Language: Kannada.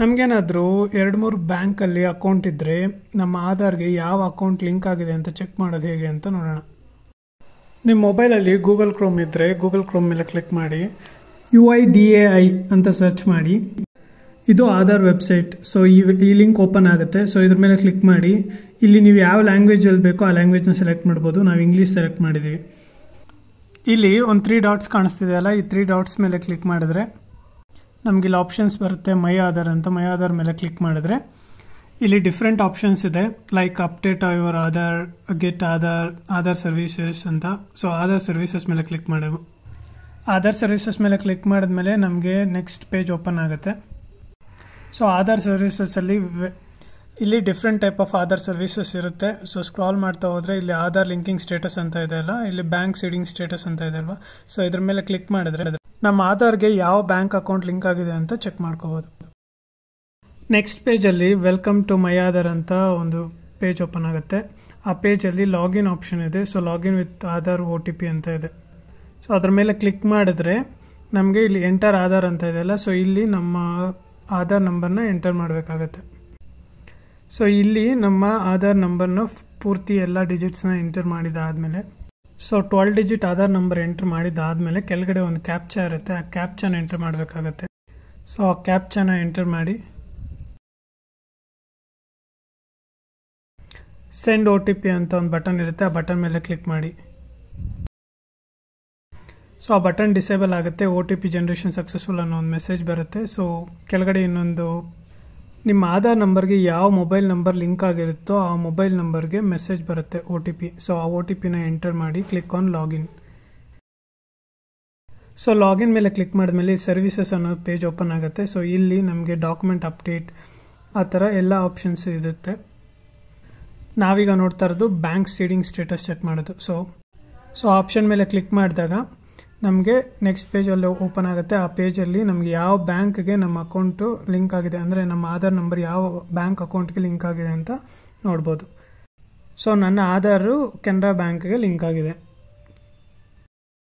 ನಮಗೇನಾದರೂ ಎರಡು ಮೂರು ಬ್ಯಾಂಕಲ್ಲಿ ಅಕೌಂಟ್ ಇದ್ದರೆ ನಮ್ಮ ಆಧಾರ್ಗೆ ಯಾವ ಅಕೌಂಟ್ ಲಿಂಕ್ ಆಗಿದೆ ಅಂತ ಚೆಕ್ ಮಾಡೋದು ಹೇಗೆ ಅಂತ ನೋಡೋಣ ನಿಮ್ಮ ಮೊಬೈಲಲ್ಲಿ ಗೂಗಲ್ ಕ್ರೋಮ್ ಇದ್ದರೆ ಗೂಗಲ್ ಕ್ರೋಮ್ ಮೇಲೆ ಕ್ಲಿಕ್ ಮಾಡಿ U I D A I ಅಂತ ಸರ್ಚ್ ಮಾಡಿ ಇದು ಆಧಾರ್ ವೆಬ್ಸೈಟ್ ಸೊ ಈ ಈ ಲಿಂಕ್ ಓಪನ್ ಆಗುತ್ತೆ ಸೊ ಇದ್ರ ಮೇಲೆ ಕ್ಲಿಕ್ ಮಾಡಿ ಇಲ್ಲಿ ನೀವು ಯಾವ ಲ್ಯಾಂಗ್ವೇಜಲ್ಲಿ ಬೇಕೋ ಆ ಲ್ಯಾಂಗ್ವೇಜ್ನ ಸೆಲೆಕ್ಟ್ ಮಾಡ್ಬೋದು ನಾವು ಇಂಗ್ಲೀಷ್ ಸೆಲೆಕ್ಟ್ ಮಾಡಿದ್ದೀವಿ ಇಲ್ಲಿ ಒಂದು ತ್ರೀ ಡಾಟ್ಸ್ ಕಾಣಿಸ್ತಿದೆ ಅಲ್ಲ ಈ ತ್ರೀ ಡಾಟ್ಸ್ ಮೇಲೆ ಕ್ಲಿಕ್ ಮಾಡಿದ್ರೆ ನಮಗಿಲ್ಲಿ ಆಪ್ಷನ್ಸ್ ಬರುತ್ತೆ ಮೈ ಆಧಾರ್ ಅಂತ ಮೈ ಆಧಾರ್ ಮೇಲೆ ಕ್ಲಿಕ್ ಮಾಡಿದ್ರೆ ಇಲ್ಲಿ ಡಿಫ್ರೆಂಟ್ ಆಪ್ಷನ್ಸ್ ಇದೆ like update your Aadhaar get Aadhaar Aadhaar services ಅಂತ ಸೊ ಆಧಾರ್ ಸರ್ವೀಸಸ್ ಮೇಲೆ ಕ್ಲಿಕ್ ಮಾಡೋದು ಆಧಾರ್ ಸರ್ವೀಸಸ್ ಮೇಲೆ ಕ್ಲಿಕ್ ಮಾಡಿದ್ಮೇಲೆ ನಮಗೆ ನೆಕ್ಸ್ಟ್ ಪೇಜ್ ಓಪನ್ ಆಗುತ್ತೆ ಸೊ ಆಧಾರ್ ಸರ್ವೀಸಸಲ್ಲಿ ಇಲ್ಲಿ different type of Aadhaar services ಇರುತ್ತೆ ಸೊ ಸ್ಕ್ರಾಲ್ ಮಾಡ್ತಾ ಹೋದರೆ ಇಲ್ಲಿ ಆಧಾರ್ ಲಿಂಕಿಂಗ್ ಸ್ಟೇಟಸ್ ಅಂತ ಇದೆ ಅಲ್ಲ ಇಲ್ಲಿ ಬ್ಯಾಂಕ್ ಸೀಡಿಂಗ್ ಸ್ಟೇಟಸ್ ಅಂತ ಇದೆ ಅಲ್ವಾ ಸೊ ಇದ್ರ ಮೇಲೆ ಕ್ಲಿಕ್ ಮಾಡಿದ್ರೆ ನಮ್ಮ ಆಧಾರ್ಗೆ ಯಾವ ಬ್ಯಾಂಕ್ ಅಕೌಂಟ್ ಲಿಂಕ್ ಆಗಿದೆ ಅಂತ ಚೆಕ್ ಮಾಡ್ಕೋಬೋದು ನೆಕ್ಸ್ಟ್ ಪೇಜಲ್ಲಿ ವೆಲ್ಕಮ್ ಟು ಮೈ ಆಧಾರ್ ಅಂತ ಒಂದು ಪೇಜ್ ಓಪನ್ ಆಗುತ್ತೆ ಆ ಪೇಜಲ್ಲಿ ಲಾಗಿನ್ ಆಪ್ಷನ್ ಇದೆ so login with Aadhaar O T P ಅಂತ ಇದೆ ಸೊ ಅದರ ಮೇಲೆ ಕ್ಲಿಕ್ ಮಾಡಿದ್ರೆ ನಮಗೆ ಇಲ್ಲಿ ಎಂಟರ್ ಆಧಾರ್ ಅಂತ ಇದೆಯಲ್ಲ ಸೊ ಇಲ್ಲಿ ನಮ್ಮ ಆಧಾರ್ ನಂಬರ್ನ ಎಂಟರ್ ಮಾಡಬೇಕಾಗತ್ತೆ ಸೊ ಇಲ್ಲಿ ನಮ್ಮ ಆಧಾರ್ ನಂಬರ್ನ ಪೂರ್ತಿ ಎಲ್ಲ ಡಿಜಿಟ್ಸ್ನ ಎಂಟರ್ ಮಾಡಿದಾದಮೇಲೆ so twelve digit Aadhaar number enter ಮಾಡಿದ್ದಾದಮೇಲೆ ಕೆಳಗಡೆ ಒಂದು ಕ್ಯಾಪ್ಚ ಇರುತ್ತೆ ಆ ಕ್ಯಾಪ್ಚಾನ ಎಂಟ್ರ್ ಮಾಡಬೇಕಾಗತ್ತೆ ಸೊ ಆ ಕ್ಯಾಪ್ಚನ ಎಂಟರ್ ಮಾಡಿ ಸೆಂಡ್ ಓ ಟಿ ಪಿ ಅಂತ ಒಂದು ಬಟನ್ ಇರುತ್ತೆ ಆ ಬಟನ್ ಮೇಲೆ ಕ್ಲಿಕ್ ಮಾಡಿ ಸೊ ಆ ಬಟನ್ ಡಿಸೇಬಲ್ ಆಗುತ್ತೆ O T P generation successful ಅನ್ನೋ ಒಂದು ಮೆಸೇಜ್ ಬರುತ್ತೆ ಸೊ ಕೆಳಗಡೆ ಇನ್ನೊಂದು ನಿಮ್ಮ ಆಧಾರ್ ನಂಬರ್ಗೆ ಯಾವ ಮೊಬೈಲ್ ನಂಬರ್ ಲಿಂಕ್ ಆಗಿರುತ್ತೋ ಆ ಮೊಬೈಲ್ ನಂಬರ್ಗೆ ಮೆಸೇಜ್ ಬರುತ್ತೆ ಒ ಟಿ ಪಿ ಸೊ ಆ ಒ ಟಿ ಪಿನ ಎಂಟರ್ ಮಾಡಿ click on login so login ಮೇಲೆ ಕ್ಲಿಕ್ ಮಾಡಿದ್ಮೇಲೆ ಸರ್ವಿಸಸ್ ಅನ್ನೋ ಪೇಜ್ ಓಪನ್ ಆಗುತ್ತೆ ಸೊ ಇಲ್ಲಿ ನಮಗೆ ಡಾಕ್ಯುಮೆಂಟ್ ಅಪ್ಡೇಟ್ ಆ ಥರ ಎಲ್ಲ ಆಪ್ಷನ್ಸ್ ಇರುತ್ತೆ ನಾವೀಗ ನೋಡ್ತಾ ಇರೋದು ಬ್ಯಾಂಕ್ ಸೀಡಿಂಗ್ ಸ್ಟೇಟಸ್ ಚೆಕ್ ಮಾಡೋದು ಸೊ ಸೊ ಆಪ್ಷನ್ ಮೇಲೆ ಕ್ಲಿಕ್ ಮಾಡಿದಾಗ ನಮಗೆ ನೆಕ್ಸ್ಟ್ ಪೇಜಲ್ಲಿ ಓಪನ್ ಆಗುತ್ತೆ ಆ ಪೇಜಲ್ಲಿ ನಮಗೆ ಯಾವ ಬ್ಯಾಂಕ್ಗೆ ನಮ್ಮ ಅಕೌಂಟು ಲಿಂಕ್ ಆಗಿದೆ ಅಂದರೆ ನಮ್ಮ ಆಧಾರ್ ನಂಬರ್ ಯಾವ ಬ್ಯಾಂಕ್ ಅಕೌಂಟ್ಗೆ ಲಿಂಕ್ ಆಗಿದೆ ಅಂತ ನೋಡ್ಬೋದು ಸೊ ನನ್ನ ಆಧಾರು ಕೆನರಾ ಬ್ಯಾಂಕ್ಗೆ ಲಿಂಕ್ ಆಗಿದೆ